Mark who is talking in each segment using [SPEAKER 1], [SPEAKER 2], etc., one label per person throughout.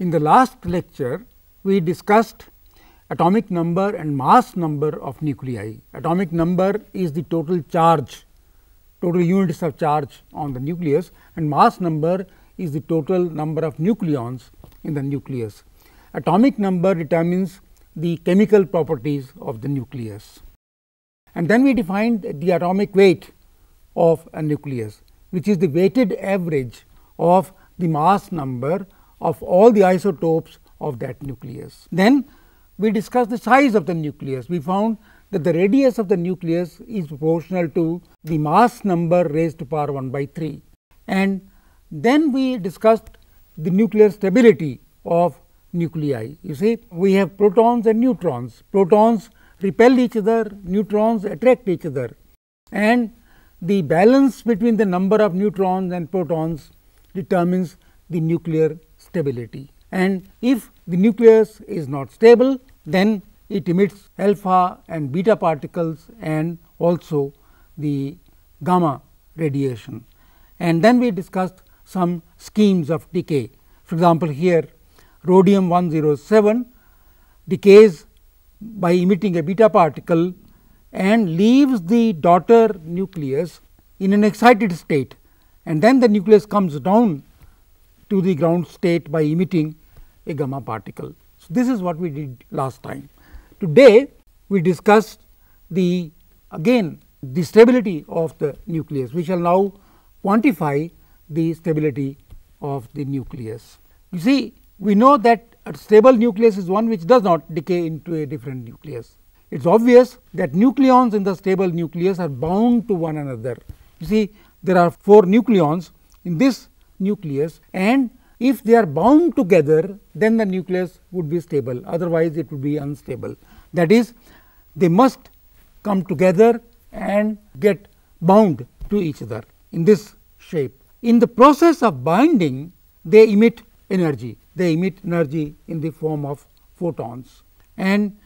[SPEAKER 1] In the last lecture, we discussed atomic number and mass number of nuclei. Atomic number is the total charge, total units of charge on the nucleus and mass number is the total number of nucleons in the nucleus. Atomic number determines the chemical properties of the nucleus. And then we defined the atomic weight of a nucleus, which is the weighted average of the mass number of all the isotopes of that nucleus. Then we discussed the size of the nucleus. We found that the radius of the nucleus is proportional to the mass number raised to power 1 by 3. And then we discussed the nuclear stability of nuclei. You see, we have protons and neutrons. Protons repel each other, neutrons attract each other. And the balance between the number of neutrons and protons determines the nuclear stability. And if the nucleus is not stable, then it emits alpha and beta particles and also the gamma radiation. And then we discussed some schemes of decay. For example, here rhodium 107 decays by emitting a beta particle and leaves the daughter nucleus in an excited state and then the nucleus comes down to the ground state by emitting a gamma particle. So, this is what we did last time. Today we discussed the again the stability of the nucleus. We shall now quantify the stability of the nucleus. You see we know that a stable nucleus is one which does not decay into a different nucleus. It is obvious that nucleons in the stable nucleus are bound to one another. You see there are 4 nucleons in this nucleus and if they are bound together then the nucleus would be stable otherwise it would be unstable. That is they must come together and get bound to each other in this shape. In the process of binding they emit energy, they emit energy in the form of photons and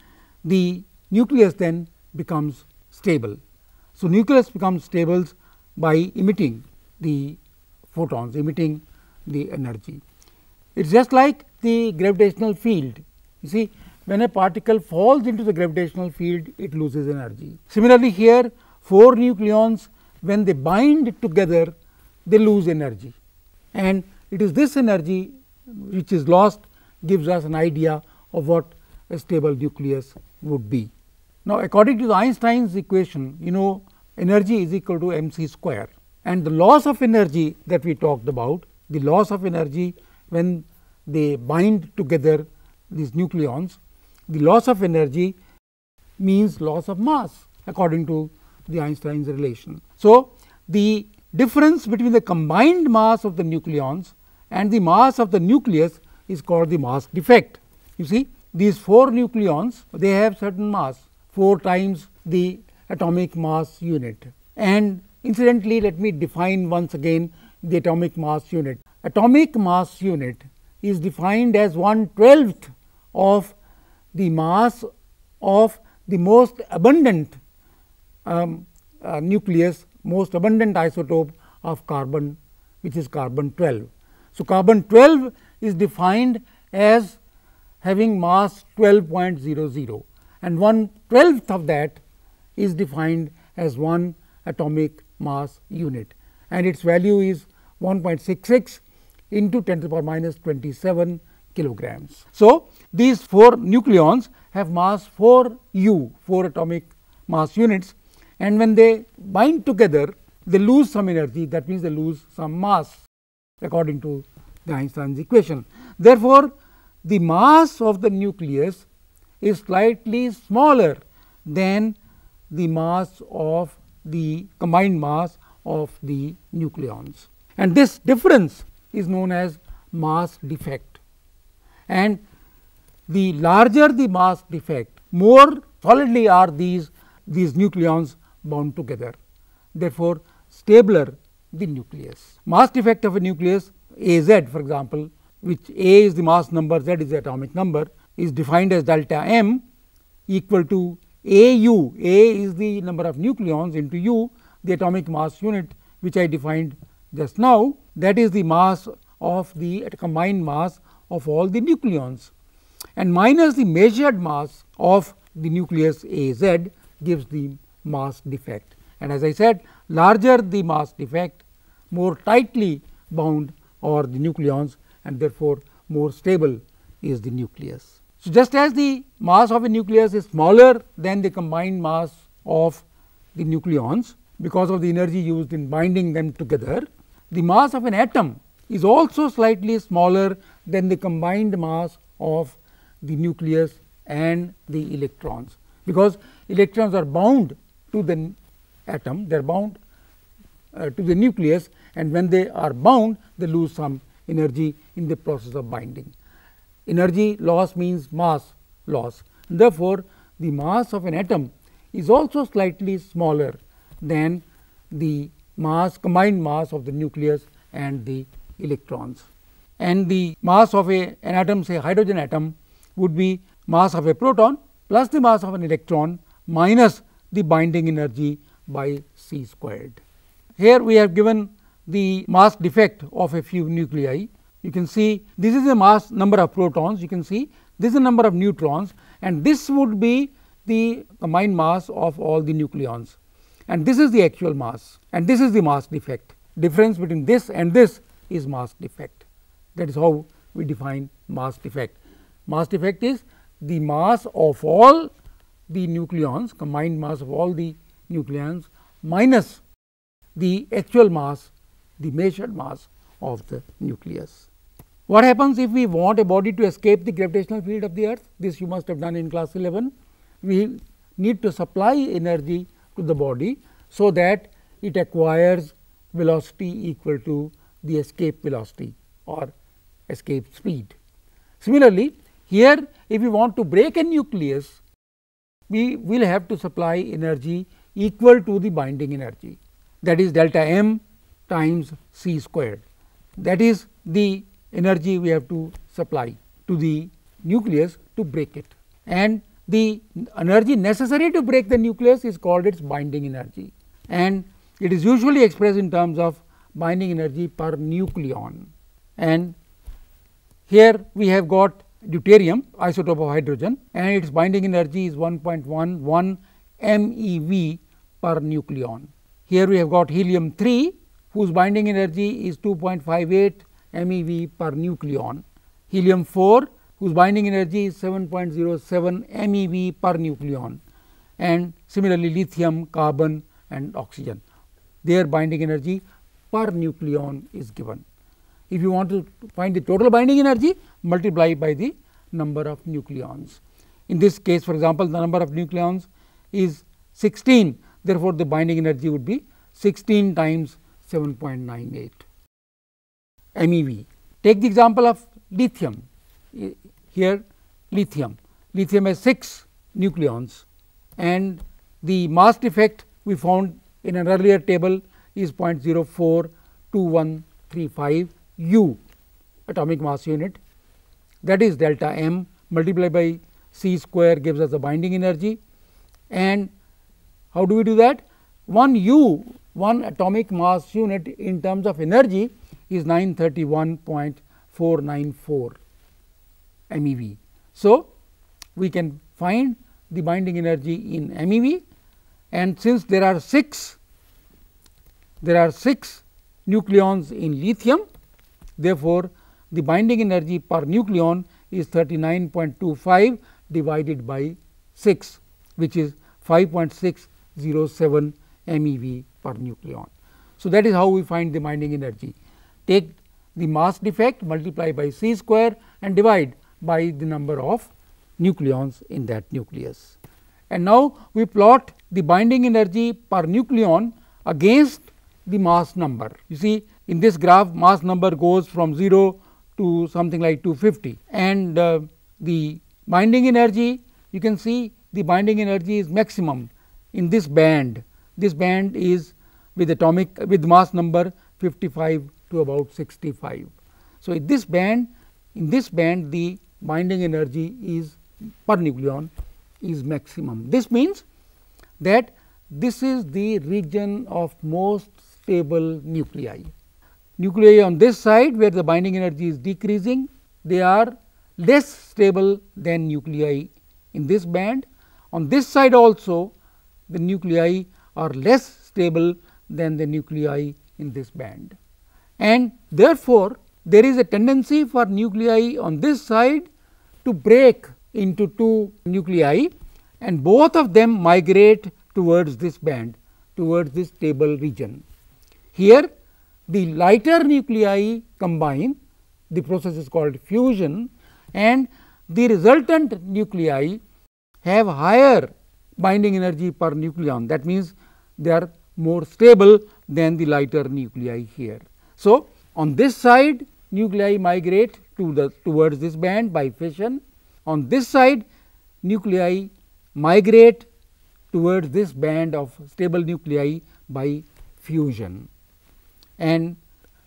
[SPEAKER 1] the nucleus then becomes stable. So, nucleus becomes stable by emitting the photons emitting the energy. It is just like the gravitational field. You see when a particle falls into the gravitational field it loses energy. Similarly, here four nucleons when they bind together they lose energy and it is this energy which is lost gives us an idea of what a stable nucleus would be. Now, according to the Einstein's equation you know energy is equal to m c square and the loss of energy that we talked about the loss of energy when they bind together these nucleons the loss of energy means loss of mass according to the Einstein's relation. So, the difference between the combined mass of the nucleons and the mass of the nucleus is called the mass defect. You see these 4 nucleons they have certain mass 4 times the atomic mass unit and Incidentally, let me define once again the atomic mass unit. Atomic mass unit is defined as 1 12th of the mass of the most abundant um, uh, nucleus, most abundant isotope of carbon which is carbon 12. So, carbon 12 is defined as having mass 12.00 and 1 12th of that is defined as 1 atomic mass unit and its value is 1.66 into 10 to the power minus 27 kilograms. So, these four nucleons have mass 4 u 4 atomic mass units and when they bind together they lose some energy that means they lose some mass according to the Einstein's equation. Therefore, the mass of the nucleus is slightly smaller than the mass of the combined mass of the nucleons. And this difference is known as mass defect. And the larger the mass defect, more solidly are these, these nucleons bound together. Therefore, stabler the nucleus. Mass defect of a nucleus A z for example, which A is the mass number, z is the atomic number is defined as delta m equal to a U A is the number of nucleons into U, the atomic mass unit which I defined just now that is the mass of the combined mass of all the nucleons and minus the measured mass of the nucleus A z gives the mass defect. And as I said larger the mass defect more tightly bound are the nucleons and therefore, more stable is the nucleus. So, just as the mass of a nucleus is smaller than the combined mass of the nucleons because of the energy used in binding them together, the mass of an atom is also slightly smaller than the combined mass of the nucleus and the electrons because electrons are bound to the atom they are bound uh, to the nucleus and when they are bound they lose some energy in the process of binding energy loss means mass loss. Therefore, the mass of an atom is also slightly smaller than the mass combined mass of the nucleus and the electrons. And the mass of a, an atom say hydrogen atom would be mass of a proton plus the mass of an electron minus the binding energy by c squared. Here we have given the mass defect of a few nuclei you can see this is the mass number of protons, you can see this is the number of neutrons and this would be the combined mass of all the nucleons and this is the actual mass and this is the mass defect. Difference between this and this is mass defect. That is how we define mass defect. Mass defect is the mass of all the nucleons, combined mass of all the nucleons minus the actual mass, the measured mass of the nucleus. What happens if we want a body to escape the gravitational field of the earth? This you must have done in class 11. We need to supply energy to the body so that it acquires velocity equal to the escape velocity or escape speed. Similarly, here if we want to break a nucleus, we will have to supply energy equal to the binding energy that is delta m times c squared. That is the energy we have to supply to the nucleus to break it and the energy necessary to break the nucleus is called its binding energy and it is usually expressed in terms of binding energy per nucleon and here we have got deuterium isotope of hydrogen and its binding energy is 1.11 MeV per nucleon. Here we have got helium 3 whose binding energy is 2.58 MeV per nucleon, helium 4 whose binding energy is 7.07 MeV per nucleon and similarly lithium, carbon and oxygen. Their binding energy per nucleon is given. If you want to find the total binding energy multiply by the number of nucleons. In this case for example, the number of nucleons is 16 therefore, the binding energy would be 16 times 7.98. MEV. Take the example of lithium, here lithium. Lithium has 6 nucleons and the mass defect we found in an earlier table is 0.042135 U atomic mass unit that is delta m multiplied by c square gives us the binding energy and how do we do that? One u, one atomic mass unit in terms of energy is 931.494 MeV. So, we can find the binding energy in MeV and since there are 6 there are 6 nucleons in lithium therefore, the binding energy per nucleon is 39.25 divided by 6 which is 5.607 MeV per nucleon. So, that is how we find the binding energy take the mass defect multiply by c square and divide by the number of nucleons in that nucleus. And now, we plot the binding energy per nucleon against the mass number. You see in this graph mass number goes from 0 to something like 250 and uh, the binding energy you can see the binding energy is maximum in this band. This band is with atomic with mass number 55 to about 65. So, in this band in this band the binding energy is per nucleon is maximum. This means that this is the region of most stable nuclei. Nuclei on this side where the binding energy is decreasing they are less stable than nuclei in this band. On this side also the nuclei are less stable than the nuclei in this band and therefore, there is a tendency for nuclei on this side to break into two nuclei and both of them migrate towards this band towards this stable region. Here the lighter nuclei combine the process is called fusion and the resultant nuclei have higher binding energy per nucleon that means they are more stable than the lighter nuclei here. So, on this side nuclei migrate to the towards this band by fission. On this side nuclei migrate towards this band of stable nuclei by fusion. And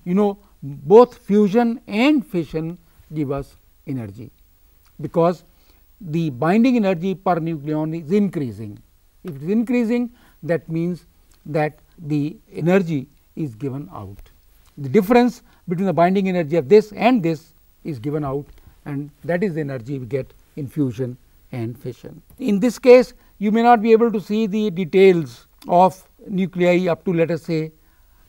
[SPEAKER 1] you know both fusion and fission give us energy because the binding energy per nucleon is increasing. If it is increasing that means that the energy is given out the difference between the binding energy of this and this is given out and that is the energy we get in fusion and fission. In this case you may not be able to see the details of nuclei up to let us say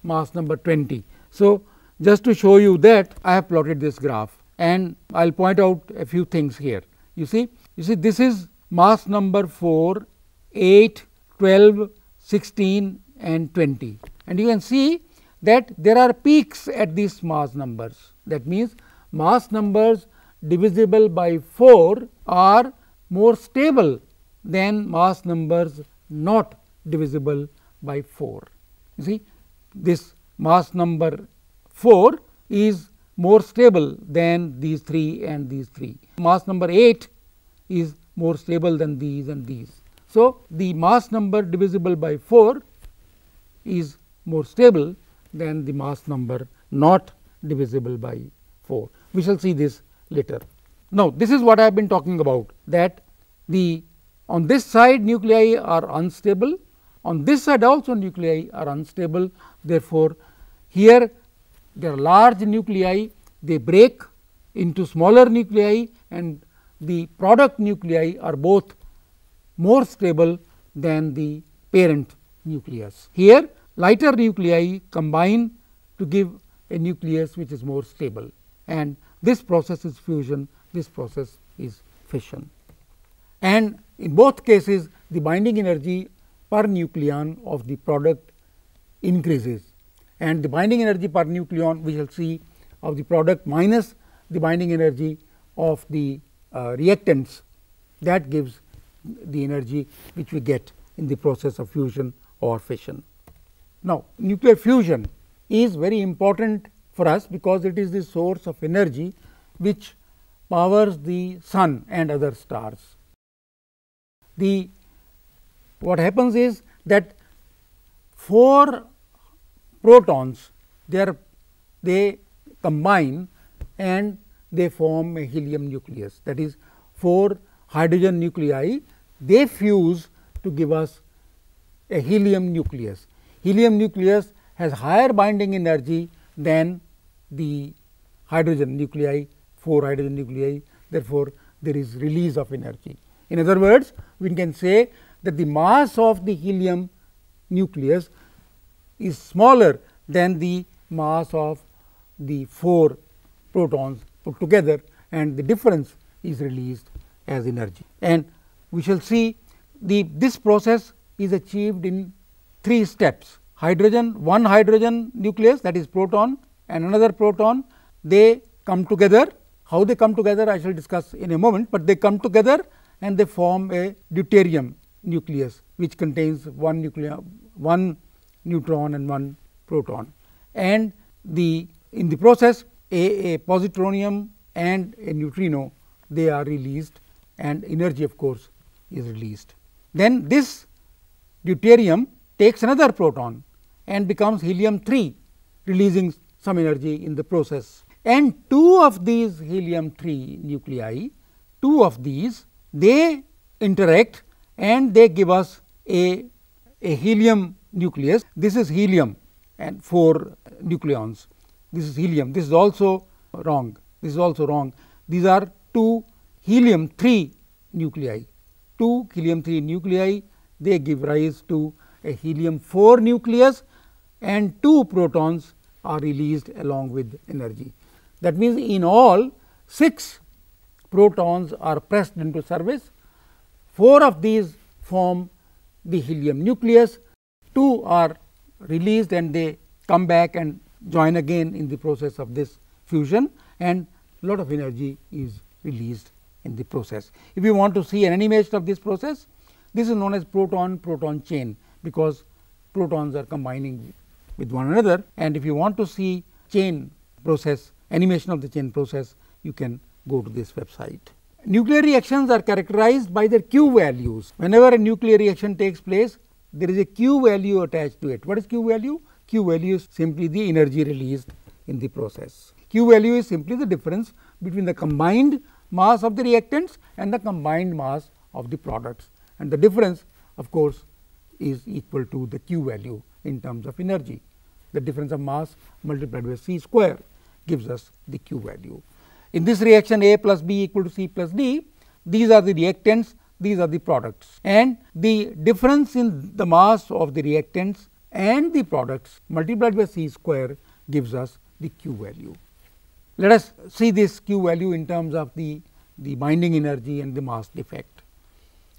[SPEAKER 1] mass number 20. So, just to show you that I have plotted this graph and I will point out a few things here. You see, you see this is mass number 4, 8, 12, 16 and 20 and you can see that there are peaks at these mass numbers. That means, mass numbers divisible by 4 are more stable than mass numbers not divisible by 4. You see this mass number 4 is more stable than these 3 and these 3. Mass number 8 is more stable than these and these. So, the mass number divisible by 4 is more stable than the mass number not divisible by 4. We shall see this later. Now, this is what I have been talking about that the on this side nuclei are unstable, on this side also nuclei are unstable. Therefore, here there are large nuclei, they break into smaller nuclei and the product nuclei are both more stable than the parent nucleus. Here lighter nuclei combine to give a nucleus which is more stable and this process is fusion, this process is fission. And in both cases the binding energy per nucleon of the product increases and the binding energy per nucleon we shall see of the product minus the binding energy of the uh, reactants that gives the energy which we get in the process of fusion or fission. Now, nuclear fusion is very important for us because it is the source of energy which powers the sun and other stars. The what happens is that four protons they are they combine and they form a helium nucleus that is four hydrogen nuclei they fuse to give us a helium nucleus helium nucleus has higher binding energy than the hydrogen nuclei, 4 hydrogen nuclei. Therefore, there is release of energy. In other words, we can say that the mass of the helium nucleus is smaller than the mass of the 4 protons put together and the difference is released as energy. And we shall see the this process is achieved in three steps hydrogen one hydrogen nucleus that is proton and another proton they come together how they come together I shall discuss in a moment, but they come together and they form a deuterium nucleus which contains one nuclear one neutron and one proton and the in the process a, a positronium and a neutrino they are released and energy of course is released. Then this deuterium takes another proton and becomes helium 3 releasing some energy in the process. And two of these helium 3 nuclei, two of these they interact and they give us a, a helium nucleus. This is helium and 4 nucleons. This is helium. This is also wrong. This is also wrong. These are two helium 3 nuclei. Two helium 3 nuclei they give rise to a helium 4 nucleus and 2 protons are released along with energy. That means, in all 6 protons are pressed into service. 4 of these form the helium nucleus, 2 are released and they come back and join again in the process of this fusion and lot of energy is released in the process. If you want to see an animation of this process, this is known as proton proton chain because protons are combining with one another and if you want to see chain process animation of the chain process you can go to this website. Nuclear reactions are characterized by their Q values. Whenever a nuclear reaction takes place there is a Q value attached to it. What is Q value? Q value is simply the energy released in the process. Q value is simply the difference between the combined mass of the reactants and the combined mass of the products and the difference of course is equal to the q value in terms of energy. The difference of mass multiplied by c square gives us the q value. In this reaction A plus B equal to C plus D, these are the reactants, these are the products and the difference in the mass of the reactants and the products multiplied by C square gives us the q value. Let us see this q value in terms of the, the binding energy and the mass defect.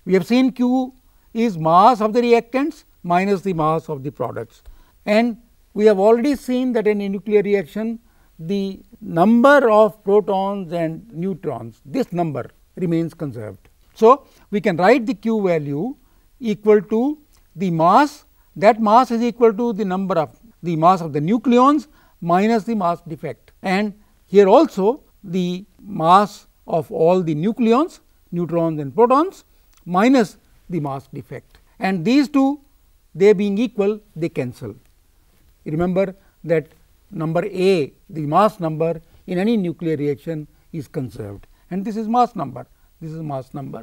[SPEAKER 1] We have seen q is mass of the reactants minus the mass of the products. And we have already seen that in a nuclear reaction the number of protons and neutrons this number remains conserved. So, we can write the q value equal to the mass that mass is equal to the number of the mass of the nucleons minus the mass defect and here also the mass of all the nucleons neutrons and protons minus the mask defect and these two they being equal they cancel. Remember that number A the mass number in any nuclear reaction is conserved and this is mass number this is mass number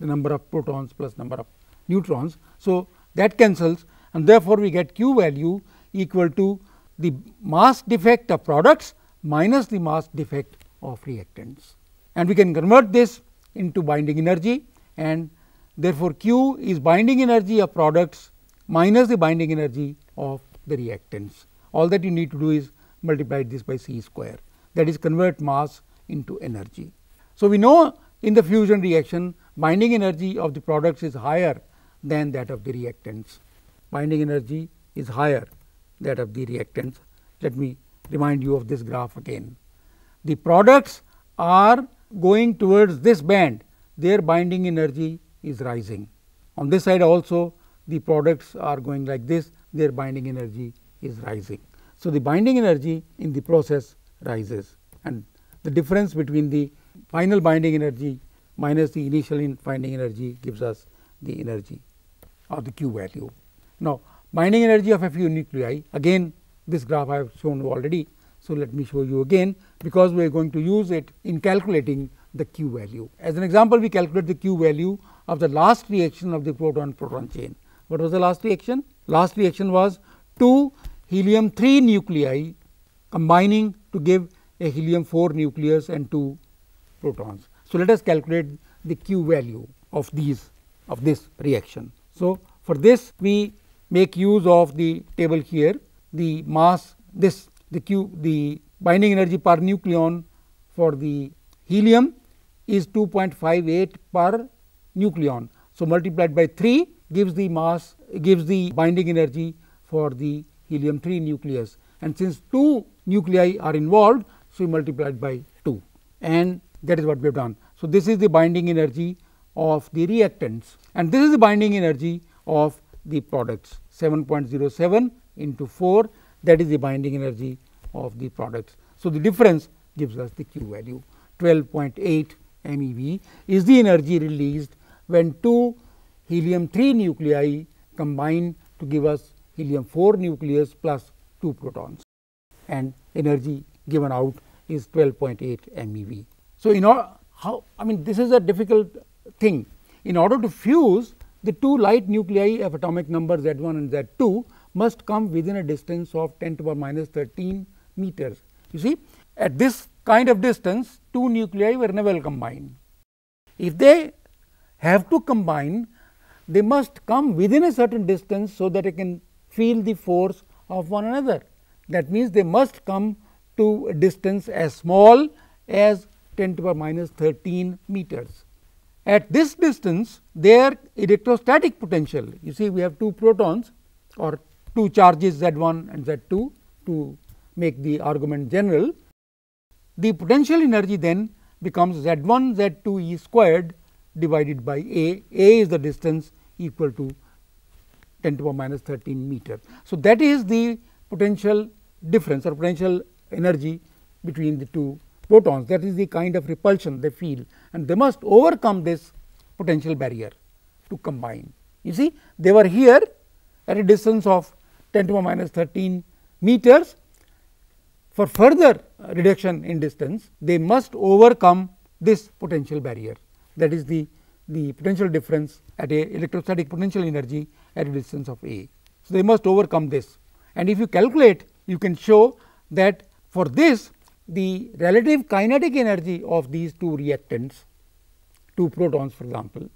[SPEAKER 1] the number of protons plus number of neutrons. So, that cancels and therefore, we get q value equal to the mass defect of products minus the mass defect of reactants and we can convert this into binding energy and Therefore, Q is binding energy of products minus the binding energy of the reactants. All that you need to do is multiply this by C square that is convert mass into energy. So, we know in the fusion reaction binding energy of the products is higher than that of the reactants. Binding energy is higher that of the reactants. Let me remind you of this graph again. The products are going towards this band, their binding energy is rising. On this side also the products are going like this, their binding energy is rising. So, the binding energy in the process rises and the difference between the final binding energy minus the initial in binding energy gives us the energy or the Q value. Now, binding energy of a few nuclei again this graph I have shown you already. So, let me show you again because we are going to use it in calculating the Q value. As an example we calculate the Q value of the last reaction of the proton proton chain. What was the last reaction? Last reaction was two helium 3 nuclei combining to give a helium 4 nucleus and two protons. So, let us calculate the Q value of these of this reaction. So, for this we make use of the table here the mass this the Q the binding energy per nucleon for the helium is 2.58 per nucleon. So, multiplied by 3 gives the mass gives the binding energy for the helium 3 nucleus and since 2 nuclei are involved, so we multiplied by 2 and that is what we have done. So, this is the binding energy of the reactants and this is the binding energy of the products 7.07 into 4 that is the binding energy of the products. So, the difference gives us the Q value 12.8 MeV is the energy released when two helium 3 nuclei combine to give us helium 4 nucleus plus 2 protons and energy given out is 12.8 MeV. So, in order how I mean this is a difficult thing in order to fuse the two light nuclei of atomic numbers Z1 and Z2 must come within a distance of 10 to the minus 13 meters. You see at this kind of distance two nuclei were never combined. If they have to combine, they must come within a certain distance so that I can feel the force of one another. That means, they must come to a distance as small as 10 to the minus 13 meters. At this distance, their electrostatic potential, you see we have two protons or two charges Z 1 and Z 2 to make the argument general. The potential energy then becomes Z 1 Z 2 E squared divided by a, a is the distance equal to 10 to the minus 13 meter. So, that is the potential difference or potential energy between the two protons that is the kind of repulsion they feel and they must overcome this potential barrier to combine. You see they were here at a distance of 10 to the minus 13 meters for further reduction in distance they must overcome this potential barrier that is the, the potential difference at a electrostatic potential energy at a distance of A. So, they must overcome this and if you calculate you can show that for this the relative kinetic energy of these two reactants, two protons for example,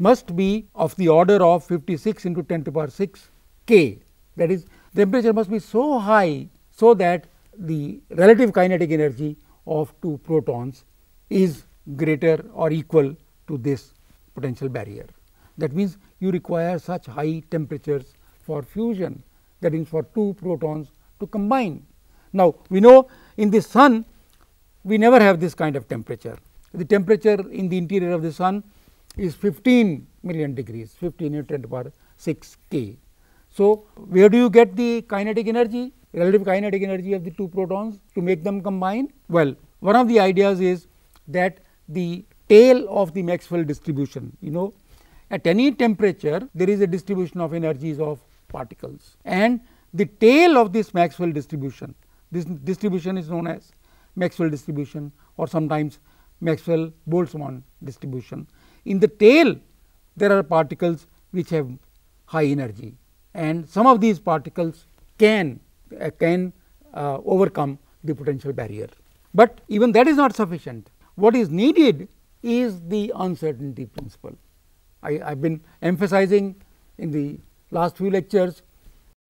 [SPEAKER 1] must be of the order of 56 into 10 to the power 6 K. That is temperature must be so high, so that the relative kinetic energy of two protons is greater or equal to this potential barrier. That means, you require such high temperatures for fusion that means for two protons to combine. Now, we know in the sun we never have this kind of temperature. The temperature in the interior of the sun is 15 million degrees 15 into 10 to the power 6 k. So, where do you get the kinetic energy relative kinetic energy of the two protons to make them combine? Well, one of the ideas is that the tail of the Maxwell distribution. You know at any temperature there is a distribution of energies of particles and the tail of this Maxwell distribution, this distribution is known as Maxwell distribution or sometimes Maxwell Boltzmann distribution. In the tail there are particles which have high energy and some of these particles can uh, can uh, overcome the potential barrier. But even that is not sufficient. What is needed is the uncertainty principle. I have been emphasizing in the last few lectures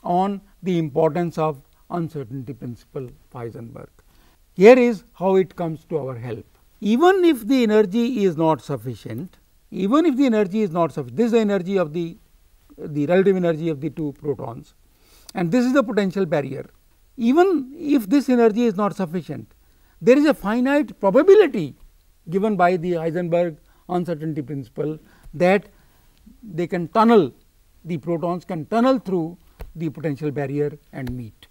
[SPEAKER 1] on the importance of uncertainty principle Feynman Heisenberg. Here is how it comes to our help. Even if the energy is not sufficient, even if the energy is not sufficient, this is the energy of the, the relative energy of the two protons and this is the potential barrier. Even if this energy is not sufficient, there is a finite probability given by the Heisenberg uncertainty principle that they can tunnel the protons can tunnel through the potential barrier and meet.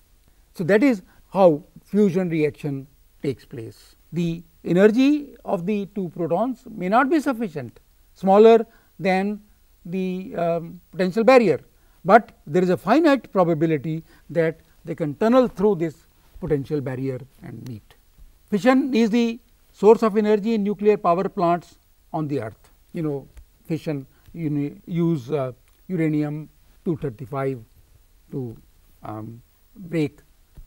[SPEAKER 1] So, that is how fusion reaction takes place. The energy of the two protons may not be sufficient smaller than the um, potential barrier, but there is a finite probability that they can tunnel through this potential barrier and meet. Fission is the source of energy in nuclear power plants on the earth. You know fission you use uh, uranium 235 to um, break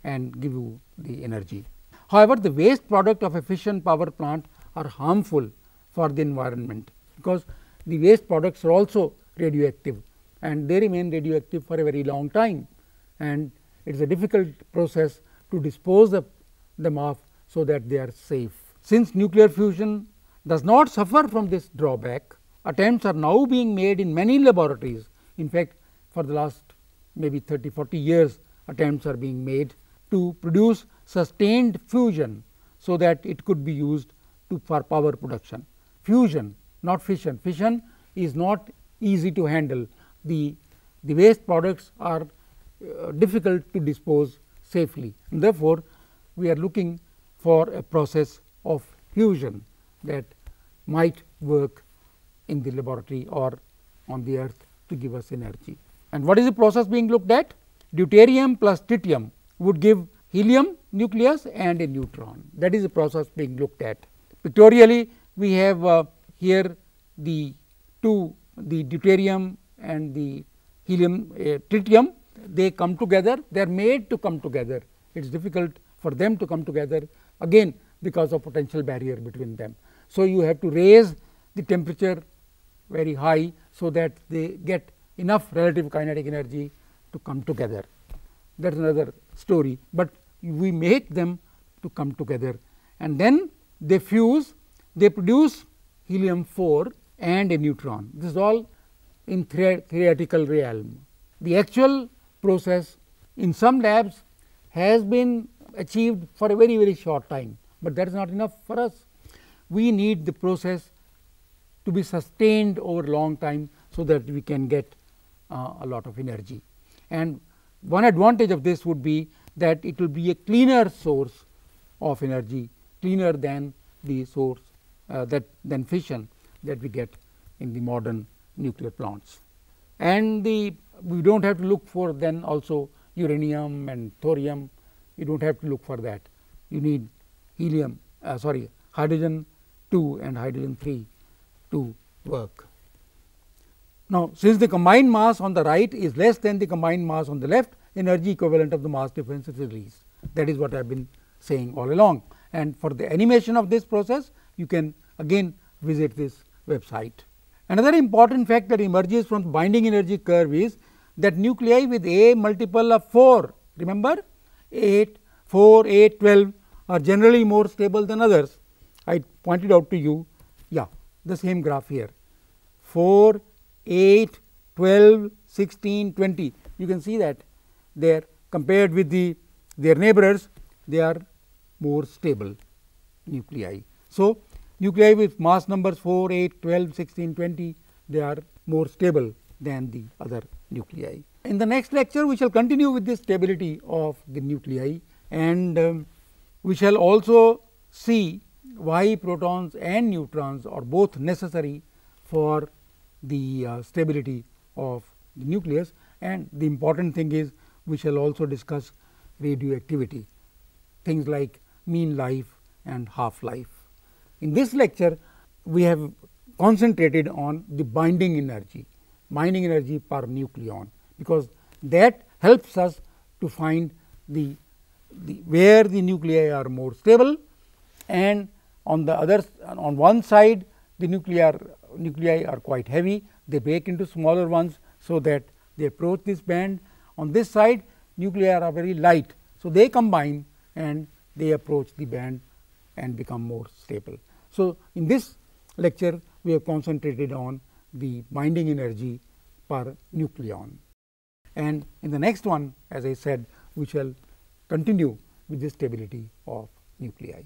[SPEAKER 1] and give you the energy. However, the waste product of a fission power plant are harmful for the environment because the waste products are also radioactive and they remain radioactive for a very long time and it is a difficult process to dispose of them off so that they are safe. Since nuclear fusion does not suffer from this drawback, attempts are now being made in many laboratories. In fact, for the last maybe 30, 40 years attempts are being made to produce sustained fusion, so that it could be used to for power production. Fusion not fission, fission is not easy to handle. The, the waste products are uh, difficult to dispose safely. And therefore, we are looking for a process of fusion that might work in the laboratory or on the earth to give us energy. And what is the process being looked at? Deuterium plus tritium would give helium nucleus and a neutron that is the process being looked at. Pictorially we have uh, here the two the deuterium and the helium uh, tritium they come together they are made to come together it is difficult for them to come together again because of potential barrier between them. So, you have to raise the temperature very high, so that they get enough relative kinetic energy to come together. That is another story, but we make them to come together and then they fuse, they produce helium 4 and a neutron. This is all in theoretical realm. The actual process in some labs has been achieved for a very, very short time but that is not enough for us. We need the process to be sustained over a long time so that we can get uh, a lot of energy. And one advantage of this would be that it will be a cleaner source of energy, cleaner than the source uh, that than fission that we get in the modern nuclear plants. And the we do not have to look for then also uranium and thorium, you do not have to look for that. You need helium uh, sorry hydrogen 2 and hydrogen 3 to work. Now, since the combined mass on the right is less than the combined mass on the left, energy equivalent of the mass difference is released. That is what I have been saying all along. And for the animation of this process, you can again visit this website. Another important fact that emerges from the binding energy curve is that nuclei with A multiple of 4, remember 8, 4, 8, 12 are generally more stable than others. I pointed out to you, yeah, the same graph here 4, 8, 12, 16, 20. You can see that they're compared with the their neighbors, they are more stable nuclei. So, nuclei with mass numbers 4, 8, 12, 16, 20, they are more stable than the other nuclei. In the next lecture, we shall continue with this stability of the nuclei and um, we shall also see why protons and neutrons are both necessary for the uh, stability of the nucleus and the important thing is we shall also discuss radioactivity things like mean life and half life. In this lecture we have concentrated on the binding energy binding energy per nucleon because that helps us to find the the, where the nuclei are more stable and on the other on one side the nuclear nuclei are quite heavy they break into smaller ones so that they approach this band on this side nuclei are very light so they combine and they approach the band and become more stable so in this lecture we have concentrated on the binding energy per nucleon and in the next one as i said we shall continue with the stability of nuclei.